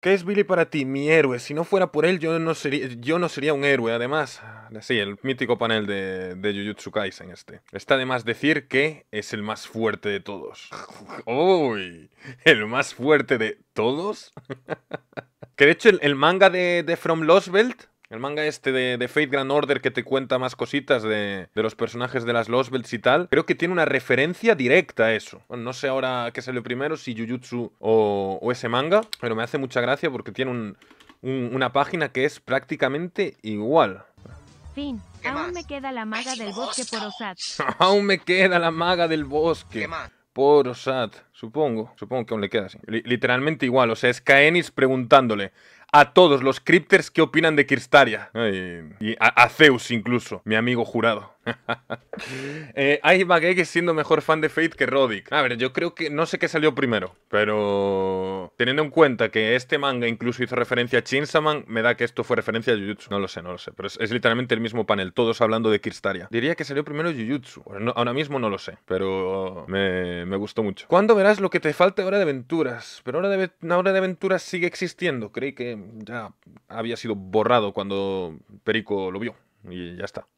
¿Qué es Billy para ti? Mi héroe. Si no fuera por él, yo no sería, yo no sería un héroe. Además, sí, el mítico panel de, de Jujutsu Kaisen este. Está de más decir que es el más fuerte de todos. ¡Uy! ¿El más fuerte de todos? que de hecho el, manga de, From Lost el manga este de, Fate Grand Order que te cuenta más cositas de, los personajes de las Lost Belts y tal, creo que tiene una referencia directa a eso. no sé ahora qué salió primero, si Jujutsu o, o ese manga, pero me hace mucha gracia porque tiene una página que es prácticamente igual. Fin. Aún me queda la maga del bosque por Osat. aún me queda la maga del bosque. Por Osat. supongo. Supongo que aún le queda así. literalmente igual. O sea, es Kaenis preguntándole a todos los cripters que opinan de Kirstaria. Y, a, Zeus incluso, mi amigo jurado. eh, hay que siendo mejor fan de Fate que Roddick. A ver, yo creo que no sé qué salió primero, pero teniendo en cuenta que este manga incluso hizo referencia a Chinsaman, me da que esto fue referencia a Jujutsu. No lo sé, no lo sé, pero es, literalmente el mismo panel, todos hablando de Kirstaria. Diría que salió primero Jujutsu. ahora mismo no lo sé, pero me, gustó mucho. ¿Cuándo verás lo que te falta de Hora de Aventuras? Pero ahora de, Hora de Aventuras sigue existiendo. Creí que ya había sido borrado cuando Perico lo vio. Y ya está.